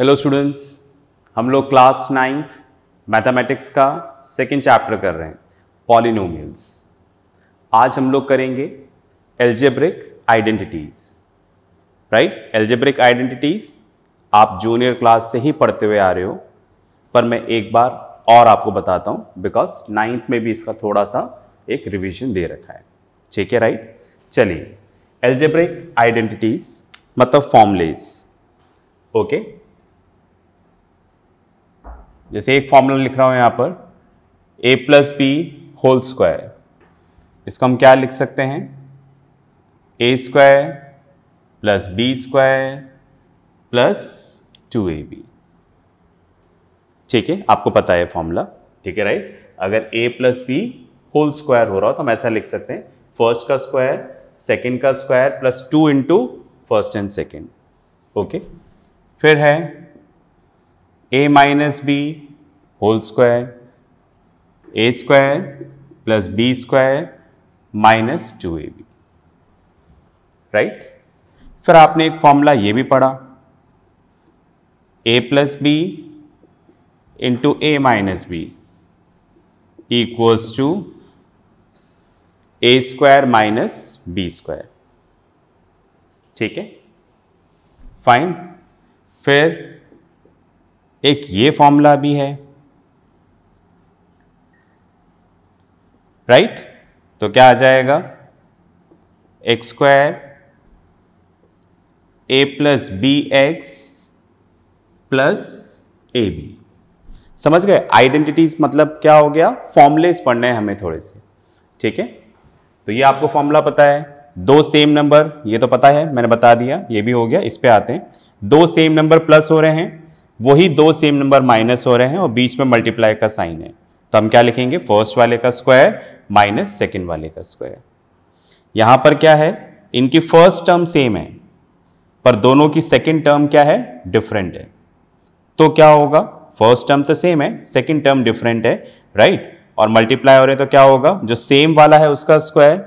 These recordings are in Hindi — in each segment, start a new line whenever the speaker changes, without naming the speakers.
हेलो स्टूडेंट्स हम लोग क्लास नाइन्थ मैथमेटिक्स का सेकेंड चैप्टर कर रहे हैं पॉलिनोमियल्स आज हम लोग करेंगे algebraic identities right algebraic identities आप जूनियर क्लास से ही पढ़ते हुए आ रहे हो पर मैं एक बार और आपको बताता हूँ बिकॉज नाइन्थ में भी इसका थोड़ा सा एक रिविजन दे रखा है ठीक है राइट चलिए एल्जेब्रिक आइडेंटिटीज़ मतलब फॉर्मलेस ओके okay? जैसे एक फॉर्मूला लिख रहा हूँ यहाँ पर a plus b whole square इसको हम क्या लिख सकते हैं a square plus b square plus two a b ठीक है आपको पता है फॉर्मूला ठीक है राइट अगर a plus b whole square हो रहा हो तो हम ऐसा लिख सकते हैं फर्स्ट का स्क्वायर सेकेंड का square plus two into first and second okay फिर है a minus b whole square a square plus b square minus two a b right फिर आपने एक फॉर्मूला ये भी पढ़ा a plus b into a minus b equals to a square minus b square ठीक है फाइन फिर एक ये फॉर्मूला भी है राइट तो क्या आ जाएगा x square a plus b x plus a b समझ गए आइडेंटिटीज मतलब क्या हो गया फॉर्मलेस पढ़ने हैं हमें थोड़े से ठीक है तो ये आपको फॉर्मूला पता है दो सेम नंबर ये तो पता है मैंने बता दिया ये भी हो गया इस पर आते हैं दो सेम नंबर प्लस हो रहे हैं वही दो सेम नंबर माइनस हो रहे हैं और बीच में मल्टीप्लाई का साइन है तो हम क्या लिखेंगे फर्स्ट वाले का स्क्वायर माइनस सेकेंड वाले का स्क्वायर यहां पर क्या है इनकी फर्स्ट टर्म सेम है पर दोनों की सेकेंड टर्म क्या है डिफरेंट है तो क्या होगा फर्स्ट टर्म तो सेम है सेकेंड टर्म डिफरेंट है राइट right? और मल्टीप्लाई हो रहे तो क्या होगा जो सेम वाला है उसका स्क्वायर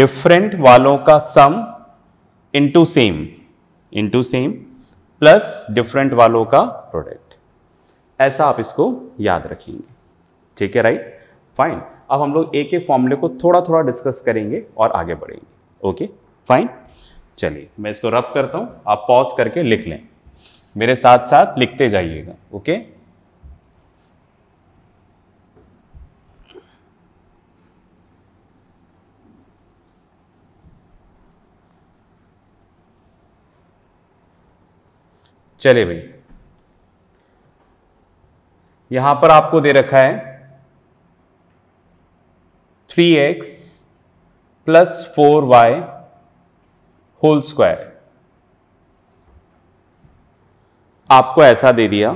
डिफरेंट वालों का sum into same into same plus different वालों का प्रोडक्ट ऐसा आप इसको याद रखेंगे ठीक है राइट फाइन अब हम लोग एक एक फॉर्मूले को थोड़ा थोड़ा डिस्कस करेंगे और आगे बढ़ेंगे ओके फाइन चलिए मैं इसको रब करता हूँ आप पॉज करके लिख लें मेरे साथ साथ लिखते जाइएगा ओके चले भाई यहां पर आपको दे रखा है three x plus four y whole square आपको ऐसा दे दिया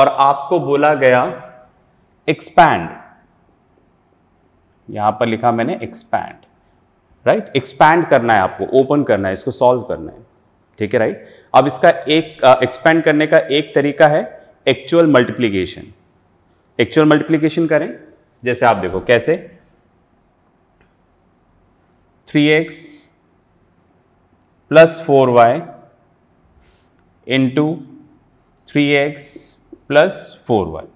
और आपको बोला गया एक्सपैंड यहां पर लिखा मैंने एक्सपैंड राइट एक्सपैंड करना है आपको ओपन करना है इसको सॉल्व करना है ठीक है राइट अब इसका एक एक्सपैंड करने का एक तरीका है एक्चुअल मल्टीप्लीकेशन एक्चुअल मल्टीप्लीकेशन करें जैसे आप देखो कैसे three x plus four y into three x plus four y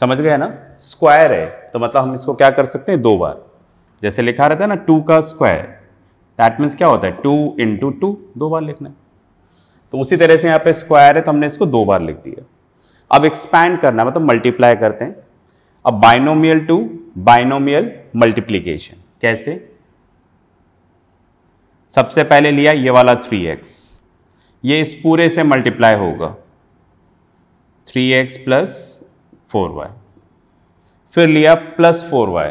समझ गए ना स्क्वायर है तो मतलब हम इसको क्या कर सकते हैं दो बार जैसे लिखा रहता है ना टू का स्क्वायर दैट मीन्स क्या होता है टू इंटू टू दो बार लिखना है तो उसी तरह से यहाँ पे स्क्वायर है तो हमने इसको दो बार लिख दिया अब एक्सपैंड करना मतलब मल्टीप्लाई करते हैं अब बाइनोमियल टू बाइनोमियल मल्टीप्लीकेशन कैसे सबसे पहले लिया ये वाला थ्री एक्स ये इस पूरे से मल्टीप्लाई होगा three x plus four y फिर लिया प्लस फोर वाई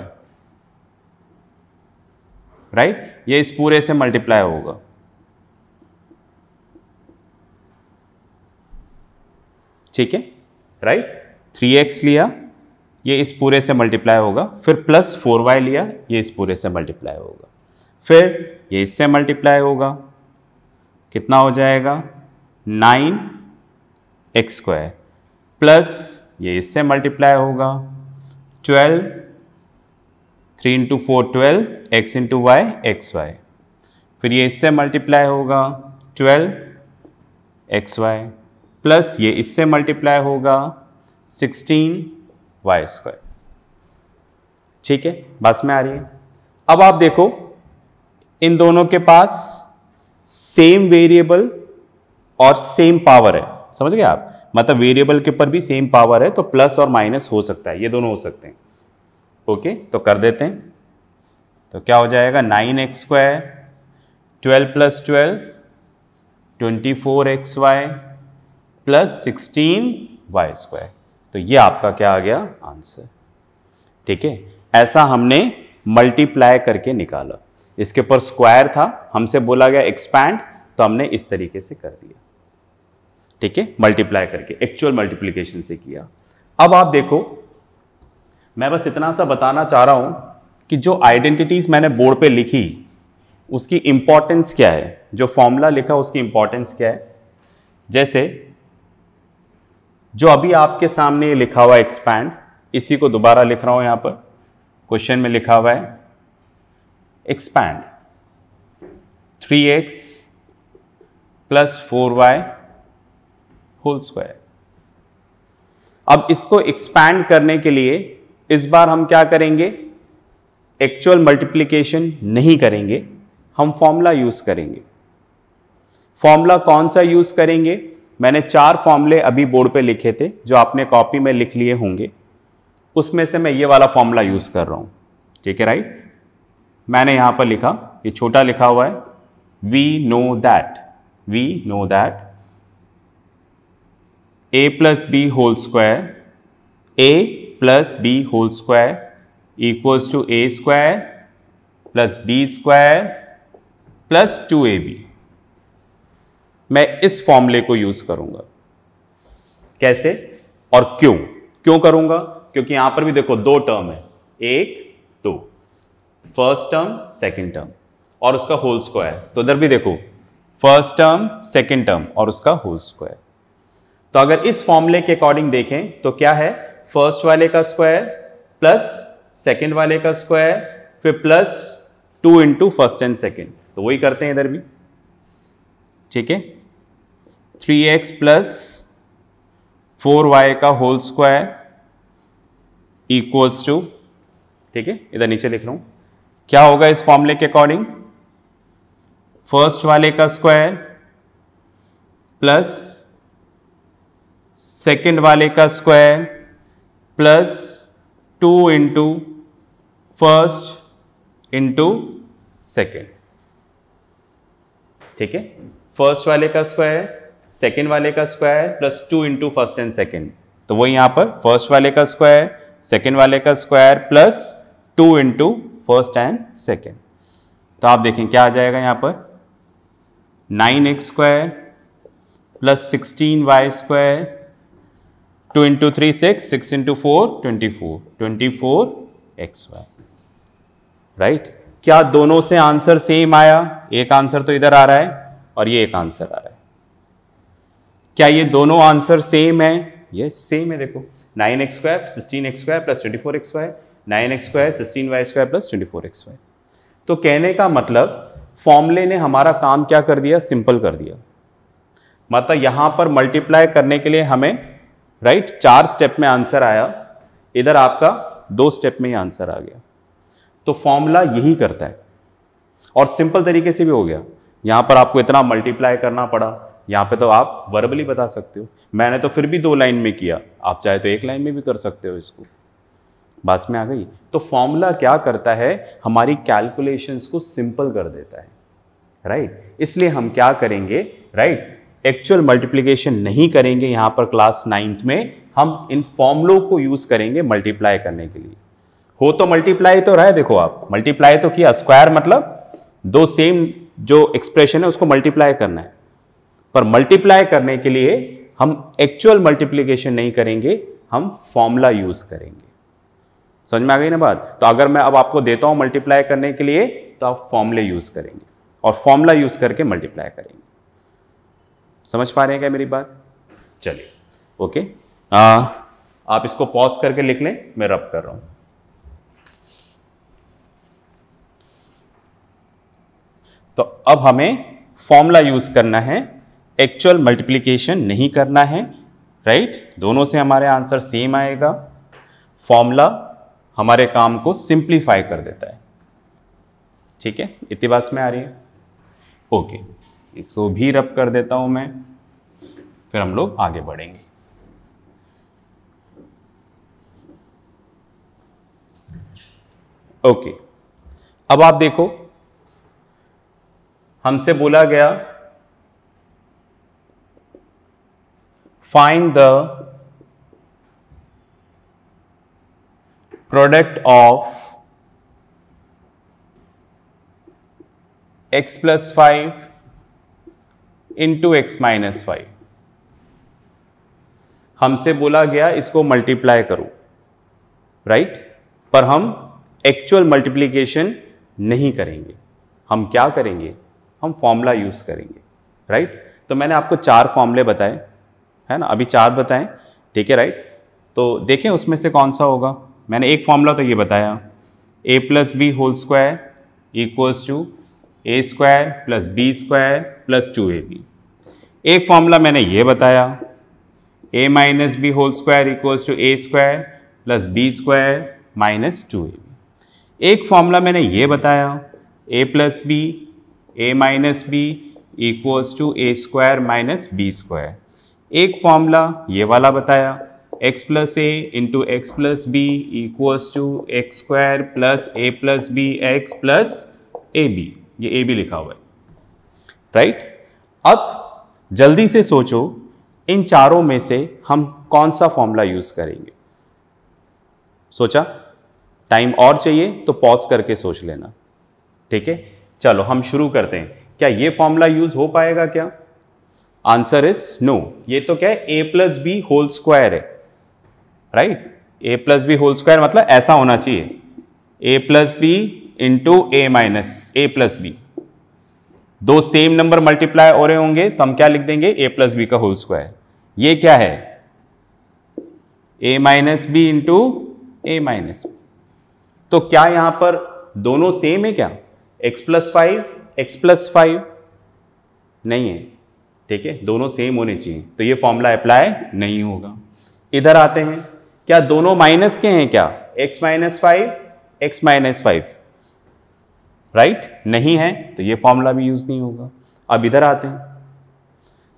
राइट ये इस पूरे से मल्टीप्लाई होगा ठीक है राइट थ्री एक्स लिया ये इस पूरे से मल्टीप्लाई होगा फिर प्लस फोर वाई लिया ये इस पूरे से मल्टीप्लाई होगा फिर ये इससे मल्टीप्लाई होगा कितना हो जाएगा नाइन एक्स स्क्वायर प्लस ये इससे मल्टीप्लाई होगा twelve three into four twelve x into y x y फिर ये इससे मल्टीप्लाई होगा ट्वेल्व एक्स वाई प्लस ये इससे मल्टीप्लाई होगा सिक्सटीन वाई स्क्वायर ठीक है बस में आ रही है अब आप देखो इन दोनों के पास सेम वेरिएबल और सेम पावर है समझ गए आप मतलब वेरिएबल के ऊपर भी सेम पावर है तो प्लस और माइनस हो सकता है ये दोनों हो सकते हैं ओके तो कर देते हैं तो क्या हो जाएगा nine x square twelve plus twelve twenty four x y plus sixteen y square तो ये आपका क्या आ गया आंसर ठीक है ऐसा हमने मल्टीप्लाई करके निकाला इसके ऊपर स्क्वायर था हमसे बोला गया एक्सपैंड तो हमने इस तरीके से कर दिया ठीक है मल्टीप्लाई करके एक्चुअल मल्टीप्लीकेशन से किया अब आप देखो मैं बस इतना सा बताना चाह रहा हूं कि जो आइडेंटिटीज़ मैंने बोर्ड पे लिखी उसकी इंपॉर्टेंस क्या है जो फॉर्मूला लिखा उसकी इंपॉर्टेंस क्या है जैसे जो अभी आपके सामने लिखा हुआ है एक्सपैंड इसी को दोबारा लिख रहा हूं यहां पर क्वेश्चन में लिखा हुआ है expand 3x plus 4y whole square अब इसको एक्सपैंड करने के लिए इस बार हम क्या करेंगे एक्चुअल मल्टीप्लिकेशन नहीं करेंगे हम फॉर्मूला यूज़ करेंगे फॉर्मूला कौन सा यूज़ करेंगे मैंने चार फॉर्मूले अभी बोर्ड पे लिखे थे जो आपने कॉपी में लिख लिए होंगे उसमें से मैं ये वाला फॉर्मूला यूज़ कर रहा हूं ठीक है राइट मैंने यहाँ पर लिखा ये छोटा लिखा हुआ है we know that we know that a plus b whole square a plus b whole square equals to a square plus b square plus two a b मैं इस फॉर्मूले को यूज करूंगा कैसे और क्यों क्यों करूंगा क्योंकि यहां पर भी देखो दो टर्म है एक दो फर्स्ट टर्म सेकेंड टर्म और उसका होल स्क्वायर तो इधर भी देखो फर्स्ट टर्म सेकेंड टर्म और उसका होल स्क्वायर तो अगर इस फॉर्मूले के अकॉर्डिंग देखें तो क्या है फर्स्ट वाले का स्क्वायर प्लस सेकेंड वाले का स्क्वायर फिर plus two into first and second तो वही करते हैं इधर भी ठीक है three x plus four y का होल स्क्वायर इक्वल्स टू ठीक है इधर नीचे लिख रहा हूं क्या होगा इस फॉर्मूले के अकॉर्डिंग फर्स्ट वाले का स्क्वायर प्लस सेकेंड वाले का square plus two into first into second ठीक है फर्स्ट वाले का स्क्वायर सेकेंड वाले का square plus two into first and second तो वो यहां पर फर्स्ट वाले का स्क्वायर सेकेंड वाले का square plus two into first and second तो आप देखें क्या आ जाएगा यहाँ पर nine x square plus sixteen y square two into three six six into four twenty four twenty four x y right क्या दोनों से आंसर सेम आया एक आंसर तो इधर आ रहा है और ये एक आंसर आ रहा है क्या ये दोनों आंसर सेम है ये सेम है देखो nine x square sixteen x square plus twenty four x y nine x square sixteen y square plus twenty four x square तो कहने का मतलब फॉर्मूले ने हमारा काम क्या कर दिया सिंपल कर दिया मतलब यहाँ पर मल्टीप्लाई करने के लिए हमें राइट right, चार स्टेप में आंसर आया इधर आपका दो स्टेप में ही आंसर आ गया तो फॉर्मूला यही करता है और सिंपल तरीके से भी हो गया यहाँ पर आपको इतना मल्टीप्लाई करना पड़ा यहाँ पे तो आप वर्बली बता सकते हो मैंने तो फिर भी दो लाइन में किया आप चाहे तो एक लाइन में भी कर सकते हो इसको बात में आ गई तो फॉर्मूला क्या करता है हमारी कैलकुलेशंस को सिंपल कर देता है राइट right? इसलिए हम क्या करेंगे राइट एक्चुअल मल्टीप्लीकेशन नहीं करेंगे यहाँ पर क्लास नाइन्थ में हम इन फॉर्मूलों को यूज़ करेंगे मल्टीप्लाई करने के लिए हो तो मल्टीप्लाई तो रहा है देखो आप मल्टीप्लाई तो किया स्क्वायर मतलब दो सेम जो एक्सप्रेशन है उसको मल्टीप्लाई करना है पर मल्टीप्लाई करने के लिए हम एक्चुअल मल्टीप्लीकेशन नहीं करेंगे हम फॉर्मूला यूज़ करेंगे समझ में आ गई ना बात तो अगर मैं अब आपको देता हूँ मल्टीप्लाई करने के लिए तो आप फॉर्मूले यूज करेंगे और फॉर्मूला यूज करके मल्टीप्लाई करेंगे समझ पा रहे हैं क्या मेरी बात चलिए ओके आ, आप इसको पॉज करके लिख लें मैं रब कर रहा हूँ तो अब हमें फॉर्मूला यूज करना है एक्चुअल मल्टीप्लीकेशन नहीं करना है राइट दोनों से हमारे आंसर सेम आएगा फॉर्मूला हमारे काम को सिंप्लीफाई कर देता है ठीक है इतनी बात में आ रही है ओके इसको भी रब कर देता हूं मैं फिर हम लोग आगे बढ़ेंगे ओके अब आप देखो हमसे बोला गया find the product of x plus 5 into x minus five हमसे बोला गया इसको मल्टीप्लाई करो राइट पर हम एक्चुअल मल्टीप्लीकेशन नहीं करेंगे हम क्या करेंगे हम फॉर्मूला यूज़ करेंगे राइट तो मैंने आपको चार फॉर्मूले बताए है ना अभी चार बताएं ठीक है राइट तो देखें उसमें से कौन सा होगा मैंने एक फॉर्मूला तो ये बताया a plus b whole square equals to a square plus b square plus two a b एक फॉर्मूला मैंने ये बताया a minus b whole square equals to a square plus b square minus two a b एक फॉर्मूला मैंने ये बताया a plus b a minus b equals to a square minus b square एक फॉर्मूला ये वाला बताया x plus a into x plus b equals to x square plus a plus b x plus a b ये ए बी लिखा हुआ है राइट right? अब जल्दी से सोचो इन चारों में से हम कौन सा फॉर्मूला यूज करेंगे सोचा टाइम और चाहिए तो पॉज करके सोच लेना ठीक है चलो हम शुरू करते हैं क्या ये फॉर्मूला यूज हो पाएगा क्या आंसर इज नो ये तो क्या है a plus b whole square है right a plus b whole square मतलब ऐसा होना चाहिए a plus b into a minus a plus b दो सेम नंबर मल्टीप्लाई हो रहे होंगे तो हम क्या लिख देंगे ए प्लस बी का होल स्क्वायर ये क्या है a minus b into a minus तो क्या यहां पर दोनों सेम है क्या x plus five x plus five नहीं है ठीक है दोनों सेम होने चाहिए तो ये फॉर्मूला अप्लाई नहीं होगा इधर आते हैं क्या दोनों माइनस के हैं क्या x minus five x minus five right नहीं है तो ये फॉर्मूला भी यूज नहीं होगा अब इधर आते हैं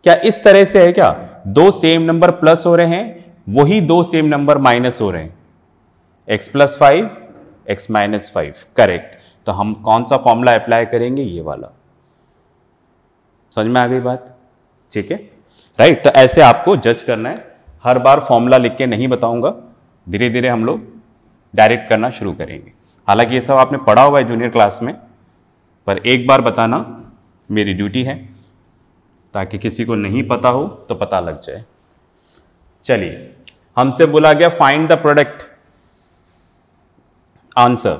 क्या इस तरह से है क्या दो सेम नंबर प्लस हो रहे हैं वही दो सेम नंबर माइनस हो रहे हैं x plus five x minus five correct तो हम कौन सा फॉर्मूला अप्लाई करेंगे ये वाला समझ में आ गई बात ठीक है राइट तो ऐसे आपको जज करना है हर बार फॉर्मूला लिख के नहीं बताऊंगा धीरे धीरे हम लोग डायरेक्ट करना शुरू करेंगे हालांकि ये सब आपने पढ़ा हुआ है जूनियर क्लास में पर एक बार बताना मेरी ड्यूटी है ताकि किसी को नहीं पता हो तो पता लग जाए चलिए हमसे बोला गया फाइंड द प्रोडक्ट आंसर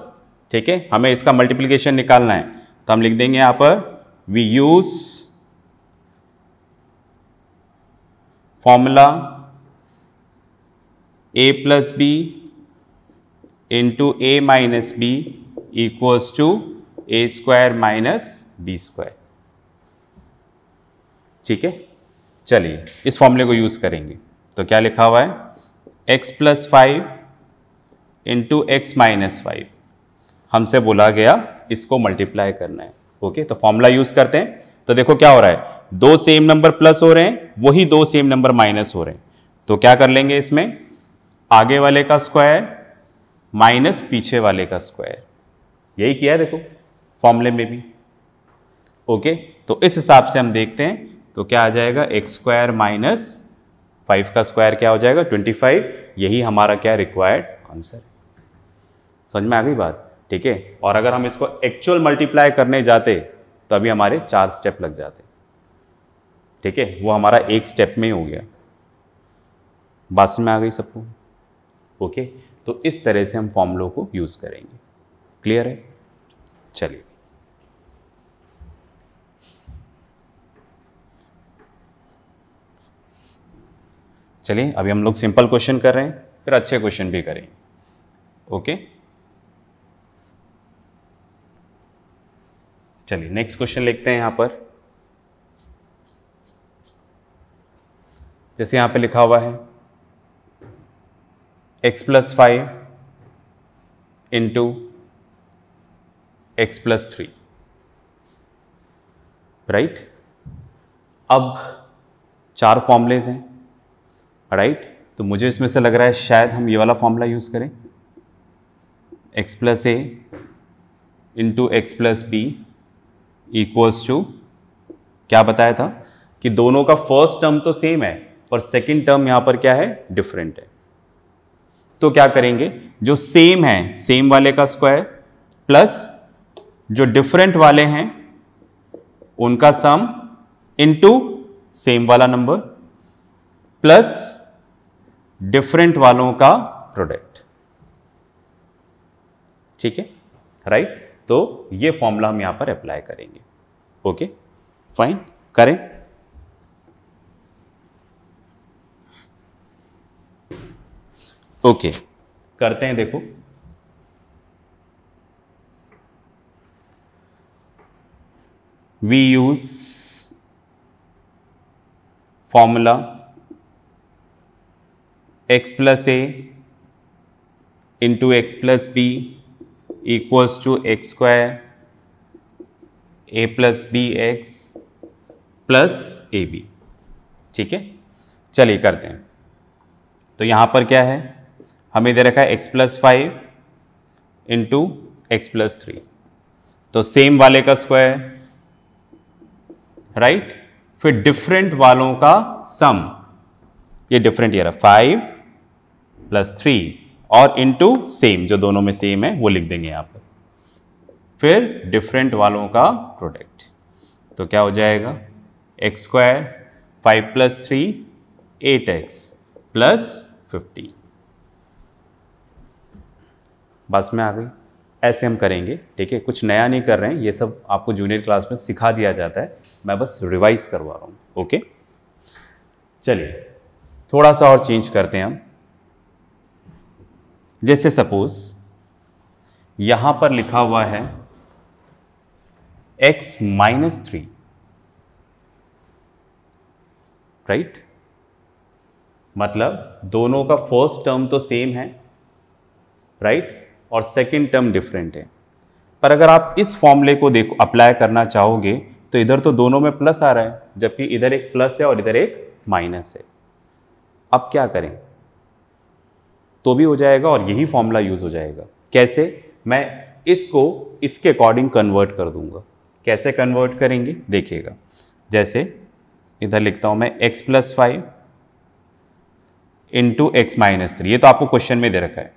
ठीक है हमें इसका मल्टीप्लीकेशन निकालना है तो हम लिख देंगे यहां पर we use formula a plus b into a minus b equals to a square minus b square ठीक है चलिए इस फॉर्मूले को यूज़ करेंगे तो क्या लिखा हुआ है x plus five into x minus five हमसे बोला गया इसको मल्टीप्लाई करना है ओके तो फॉर्मूला यूज़ करते हैं तो देखो क्या हो रहा है दो सेम नंबर प्लस हो रहे हैं वही दो सेम नंबर माइनस हो रहे हैं तो क्या कर लेंगे इसमें आगे वाले का स्क्वायर माइनस पीछे वाले का स्क्वायर यही किया है देखो फॉर्मूले में भी ओके तो इस हिसाब से हम देखते हैं तो क्या आ जाएगा एक्स स्क्वायर माइनस फाइव का स्क्वायर क्या हो जाएगा ट्वेंटी फाइव यही हमारा क्या रिक्वायर्ड आंसर समझ में आ गई बात ठीक है और अगर हम इसको एक्चुअल मल्टीप्लाई करने जाते तो अभी हमारे चार स्टेप लग जाते ठीक है वो हमारा एक स्टेप में ही हो गया बात समझ में आ गई सबको ओके तो इस तरह से हम फॉर्मुलों को यूज़ करेंगे क्लियर है चलिए चलिए अभी हम लोग सिंपल क्वेश्चन कर रहे हैं फिर अच्छे क्वेश्चन भी करेंगे ओके चलिए नेक्स्ट क्वेश्चन लिखते हैं यहां पर जैसे यहां पे लिखा हुआ है x plus five into x plus three right अब चार फॉर्मूलेज हैं राइट right? तो मुझे इसमें से लग रहा है शायद हम ये वाला फॉर्मूला यूज़ करें x plus a into x plus b equals to क्या बताया था कि दोनों का फर्स्ट टर्म तो सेम है पर सेकंड टर्म यहां पर क्या है डिफरेंट है तो क्या करेंगे जो सेम है सेम वाले का स्क्वायर प्लस जो डिफरेंट वाले हैं उनका सम इनटू सेम वाला नंबर प्लस डिफरेंट वालों का प्रोडक्ट ठीक है राइट तो ये फॉर्मूला हम यहां पर अप्लाई करेंगे ओके फाइन करें ओके okay. करते हैं देखो we use formula x plus a into x plus b equals to x square a plus b x plus a b ठीक है चलिए करते हैं तो यहां पर क्या है हमें दे रखा है x plus five into x plus three तो सेम वाले का स्क्वायर राइट फिर डिफरेंट वालों का सम ये डिफरेंट ये रहा फाइव प्लस थ्री और इनटू सेम जो दोनों में सेम है वो लिख देंगे यहाँ पर फिर डिफरेंट वालों का प्रोडक्ट तो क्या हो जाएगा x square five plus three eight x plus fifteen बस में आ गई ऐसे हम करेंगे ठीक है कुछ नया नहीं कर रहे हैं ये सब आपको जूनियर क्लास में सिखा दिया जाता है मैं बस रिवाइज करवा रहा हूँ ओके चलिए थोड़ा सा और चेंज करते हैं हम जैसे सपोज यहाँ पर लिखा हुआ है x माइनस थ्री राइट मतलब दोनों का फर्स्ट टर्म तो सेम है राइट right? और सेकेंड टर्म डिफरेंट है पर अगर आप इस फॉर्मूले को देखो अप्लाई करना चाहोगे तो इधर तो दोनों में प्लस आ रहा है जबकि इधर एक प्लस है और इधर एक माइनस है अब क्या करें तो भी हो जाएगा और यही फॉर्मूला यूज़ हो जाएगा कैसे मैं इसको इसके अकॉर्डिंग कन्वर्ट कर दूंगा कैसे कन्वर्ट करेंगे देखिएगा जैसे इधर लिखता हूं मैं x plus five into x minus three ये तो आपको क्वेश्चन में दे रखा है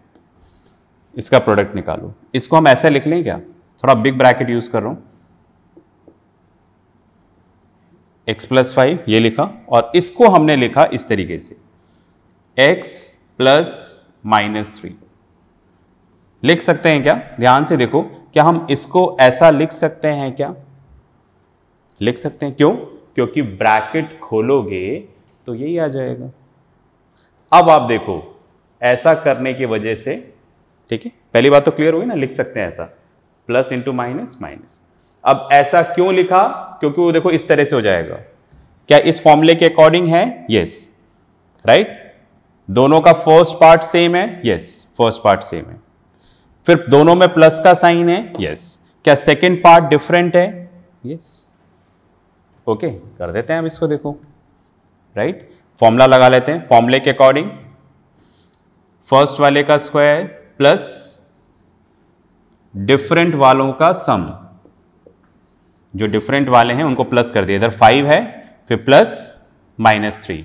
इसका प्रोडक्ट निकालो इसको हम ऐसे लिख लें क्या थोड़ा बिग ब्रैकेट यूज़ कर रहा हूँ एक्स प्लस फाइव ये लिखा और इसको हमने लिखा इस तरीके से x प्लस माइनस थ्री लिख सकते हैं क्या ध्यान से देखो क्या हम इसको ऐसा लिख सकते हैं क्या लिख सकते हैं क्यों क्योंकि ब्रैकेट खोलोगे तो यही आ जाएगा अब आप देखो ऐसा करने की वजह से ठीक है पहली बात तो क्लियर हुई ना लिख सकते हैं ऐसा प्लस इंटू माइनस माइनस अब ऐसा क्यों लिखा क्योंकि वो देखो इस तरह से हो जाएगा क्या इस फॉर्मूले के अकॉर्डिंग है यस राइट right? दोनों का फर्स्ट पार्ट सेम है यस फर्स्ट पार्ट सेम है फिर दोनों में प्लस का साइन है यस क्या सेकेंड पार्ट डिफरेंट है यस ओके okay, कर देते हैं अब इसको देखो राइट right? फॉर्मूला लगा लेते हैं फॉर्मूले के अकॉर्डिंग फर्स्ट वाले का स्क्वायर प्लस डिफरेंट वालों का सम जो डिफरेंट वाले हैं उनको प्लस कर दिया इधर फाइव है फिर प्लस माइनस थ्री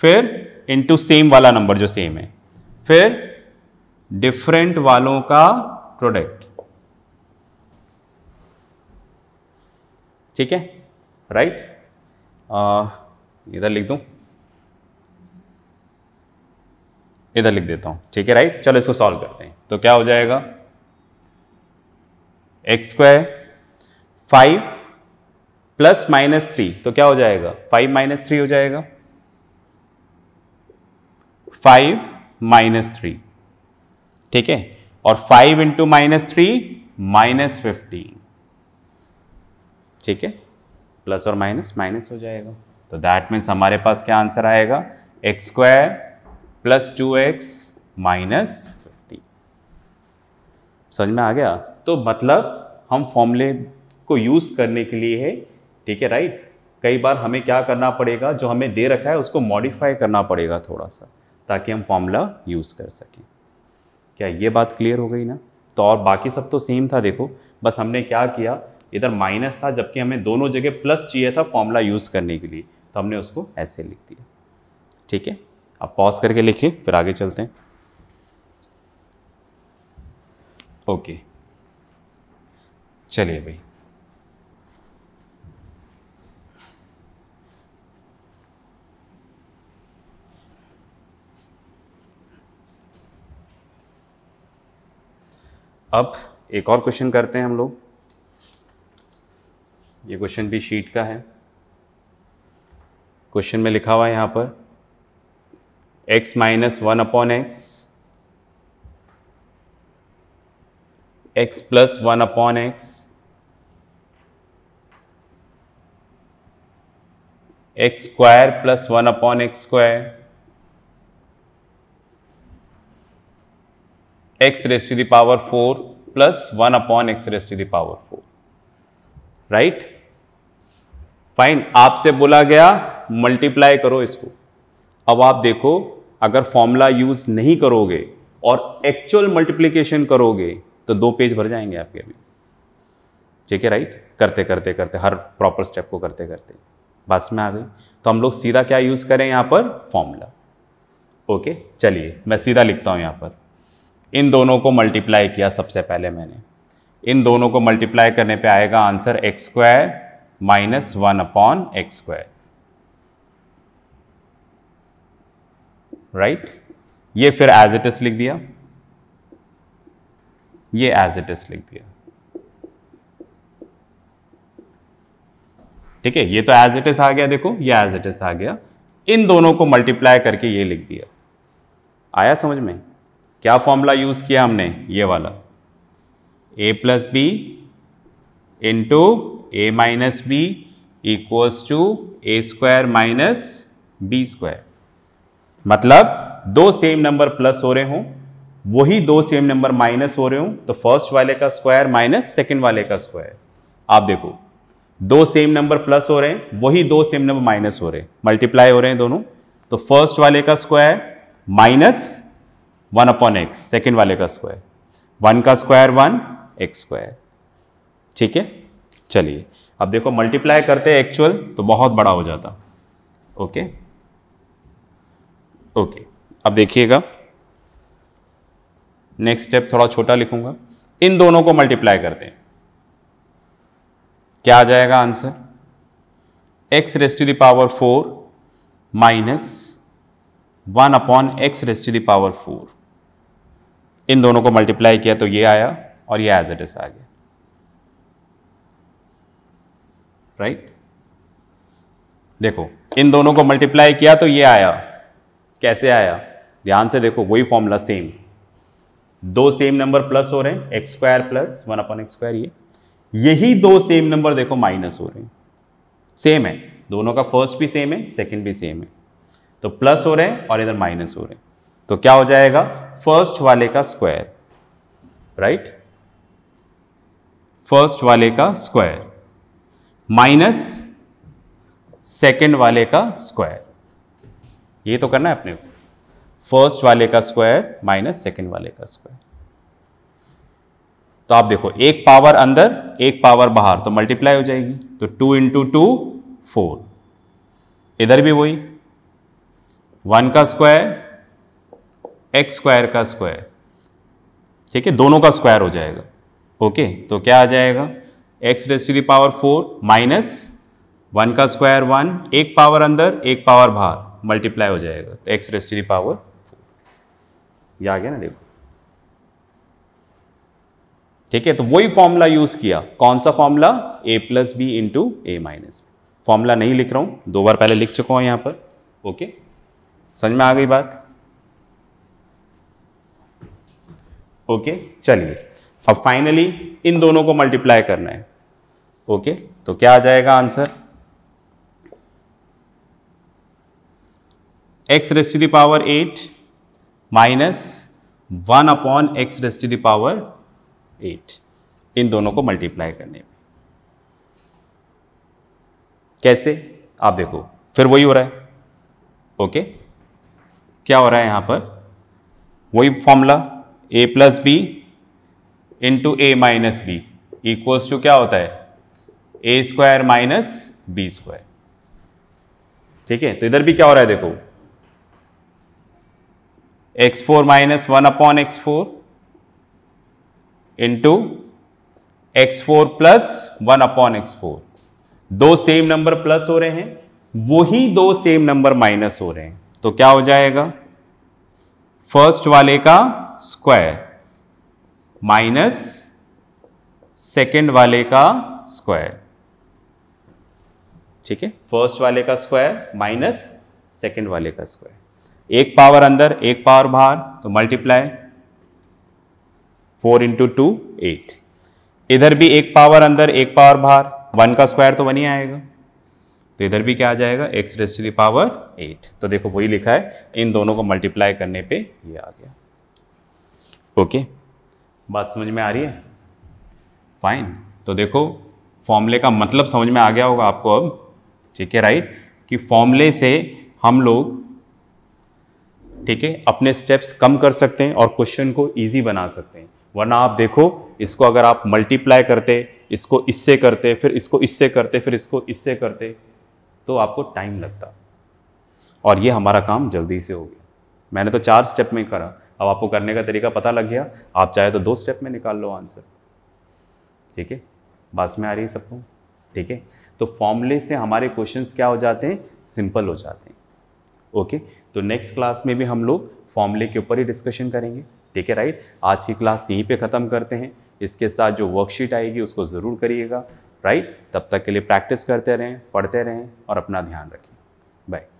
फिर इंटू सेम वाला नंबर जो सेम है फिर डिफरेंट वालों का प्रोडक्ट ठीक है राइट इधर लिख दूं इधर लिख देता हूं ठीक है राइट चलो इसको सॉल्व करते हैं तो क्या हो जाएगा x square five plus minus three तो क्या हो जाएगा फाइव माइनस थ्री हो जाएगा फाइव माइनस थ्री ठीक है और five into minus three minus fifteen ठीक है प्लस और माइनस माइनस हो जाएगा तो दैट मीन्स हमारे पास क्या आंसर आएगा x square plus two x minus fifteen समझ में आ गया तो मतलब हम फॉर्मूले को यूज़ करने के लिए है ठीक है राइट कई बार हमें क्या करना पड़ेगा जो हमें दे रखा है उसको मॉडिफाई करना पड़ेगा थोड़ा सा ताकि हम फॉर्मूला यूज़ कर सकें क्या ये बात क्लियर हो गई ना तो और बाकी सब तो सेम था देखो बस हमने क्या किया इधर माइनस था जबकि हमें दोनों जगह प्लस चाहिए था फॉर्मूला यूज़ करने के लिए तो हमने उसको ऐसे लिख दिया ठीक है आप पॉज करके लिखिए फिर आगे चलते हैं ओके चलिए भाई अब एक और क्वेश्चन करते हैं हम लोग ये क्वेश्चन भी शीट का है क्वेश्चन में लिखा हुआ है यहाँ पर x minus one upon x x plus one upon x x square plus one upon x square x raise to the power four plus one upon x raise to the power four right fine आपसे बोला गया मल्टीप्लाई करो इसको अब आप देखो अगर फॉर्मूला यूज़ नहीं करोगे और एक्चुअल मल्टीप्लीकेशन करोगे तो दो पेज भर जाएंगे आपके अभी ठीक है राइट करते करते करते हर प्रॉपर स्टेप को करते करते बस में आ गई तो हम लोग सीधा क्या यूज़ करें यहाँ पर फॉर्मूला ओके चलिए मैं सीधा लिखता हूँ यहाँ पर इन दोनों को मल्टीप्लाई किया सबसे पहले मैंने इन दोनों को मल्टीप्लाई करने पे आएगा answer x square minus one upon x square right right? ये फिर एज इट इज लिख दिया ये एज इट इज लिख दिया ठीक है ये तो एज इट इज आ गया देखो ये एज इट इज आ गया इन दोनों को मल्टीप्लाई करके ये लिख दिया आया समझ में क्या फॉर्मूला यूज किया हमने ये वाला a plus b into a minus b equals to a square minus b square मतलब दो सेम नंबर प्लस हो रहे हों वही दो सेम नंबर माइनस हो रहे हों तो फर्स्ट वाले का स्क्वायर माइनस सेकेंड वाले का स्क्वायर आप देखो दो सेम नंबर प्लस हो रहे हैं वही दो सेम नंबर माइनस हो रहे हैं मल्टीप्लाई हो रहे हैं दोनों तो फर्स्ट वाले का square minus one upon x second वाले का स्क्वायर वन का स्क्वायर वन एक्स स्क्वायर ठीक है चलिए अब देखो मल्टीप्लाई करते हैं एक्चुअल तो बहुत बड़ा हो जाता ओके okay? ओके अब देखिएगा नेक्स्ट स्टेप थोड़ा छोटा लिखूंगा इन दोनों को मल्टीप्लाई करते हैं क्या आ जाएगा answer x raise to the power four minus one upon x raise to the power four इन दोनों को मल्टीप्लाई किया तो ये आया और ये एज इट इज आ गया राइट right? देखो इन दोनों को मल्टीप्लाई किया तो ये आया कैसे आया ध्यान से देखो वही फॉर्मूला सेम दो सेम नंबर प्लस हो रहे हैं x square plus one upon x square ये यही दो सेम नंबर देखो माइनस हो रहे हैं सेम है दोनों का फर्स्ट भी सेम है सेकंड भी सेम है तो प्लस हो रहे हैं और इधर माइनस हो रहे हैं तो क्या हो जाएगा फर्स्ट वाले का स्क्वायर राइट फर्स्ट वाले का स्क्वायर माइनस सेकेंड वाले का स्क्वायर ये तो करना है अपने फर्स्ट वाले का स्क्वायर माइनस सेकेंड वाले का स्क्वायर तो आप देखो एक पावर अंदर एक पावर बाहर तो मल्टीप्लाई हो जाएगी तो टू इंटू टू फोर इधर भी वही वन का स्क्वायर एक्स स्क्वायर का स्क्वायर ठीक है दोनों का स्क्वायर हो जाएगा ओके तो क्या आ जाएगा x raise to the power four minus one का स्क्वायर वन एक पावर अंदर एक पावर बाहर मल्टीप्लाई हो जाएगा तो एक्स रेस्ट दी पावर ये आ गया ना देखो ठीक है तो वही फॉर्मूला यूज किया कौन सा formula a plus b into a minus formula नहीं लिख रहा हूं दो बार पहले लिख चुका हूं यहां पर ओके समझ में आ गई बात ओके चलिए अब फाइनली इन दोनों को मल्टीप्लाई करना है ओके तो क्या आ जाएगा answer x raise to the power eight minus one upon x raise to the power eight इन दोनों को मल्टीप्लाई करने में कैसे आप देखो फिर वही हो रहा है ओके क्या हो रहा है यहां पर वही formula a plus b into a minus b equals to क्या होता है a square minus b square ठीक है तो इधर भी क्या हो रहा है देखो x four minus one upon x four into x four plus one upon x four दो सेम नंबर प्लस हो रहे हैं वही दो सेम नंबर माइनस हो रहे हैं तो क्या हो जाएगा फर्स्ट वाले का स्क्वायर माइनस सेकेंड वाले का स्क्वायर ठीक है फर्स्ट वाले का स्क्वायर माइनस सेकेंड वाले का स्क्वायर एक पावर अंदर एक पावर बाहर तो multiply four into two eight इधर भी एक पावर अंदर एक पावर बाहर वन का स्क्वायर तो वन ही आएगा तो इधर भी क्या आ जाएगा x raise to the power eight तो देखो वही लिखा है इन दोनों को मल्टीप्लाई करने पे ये आ गया ओके बात समझ में आ रही है फाइन तो देखो फॉर्मूले का मतलब समझ में आ गया होगा आपको अब ठीक है राइट कि फॉर्मूले से हम लोग ठीक है अपने स्टेप्स कम कर सकते हैं और क्वेश्चन को ईजी बना सकते हैं वरना आप देखो इसको अगर आप मल्टीप्लाई करते इसको इससे करते फिर इसको इससे करते फिर इसको इससे करते तो आपको टाइम लगता और ये हमारा काम जल्दी से हो गया मैंने तो चार स्टेप में करा अब आपको करने का तरीका पता लग गया आप चाहे तो दो स्टेप में निकाल लो आंसर ठीक है बात में आ रही है सबको ठीक है तो फॉर्मूले से हमारे क्वेश्चंस क्या हो जाते हैं सिंपल हो जाते हैं ओके तो नेक्स्ट क्लास में भी हम लोग फॉर्मूले के ऊपर ही डिस्कशन करेंगे ठीक है राइट आज की क्लास यहीं पे ख़त्म करते हैं इसके साथ जो वर्कशीट आएगी उसको ज़रूर करिएगा राइट तब तक के लिए प्रैक्टिस करते रहें पढ़ते रहें और अपना ध्यान रखें बाय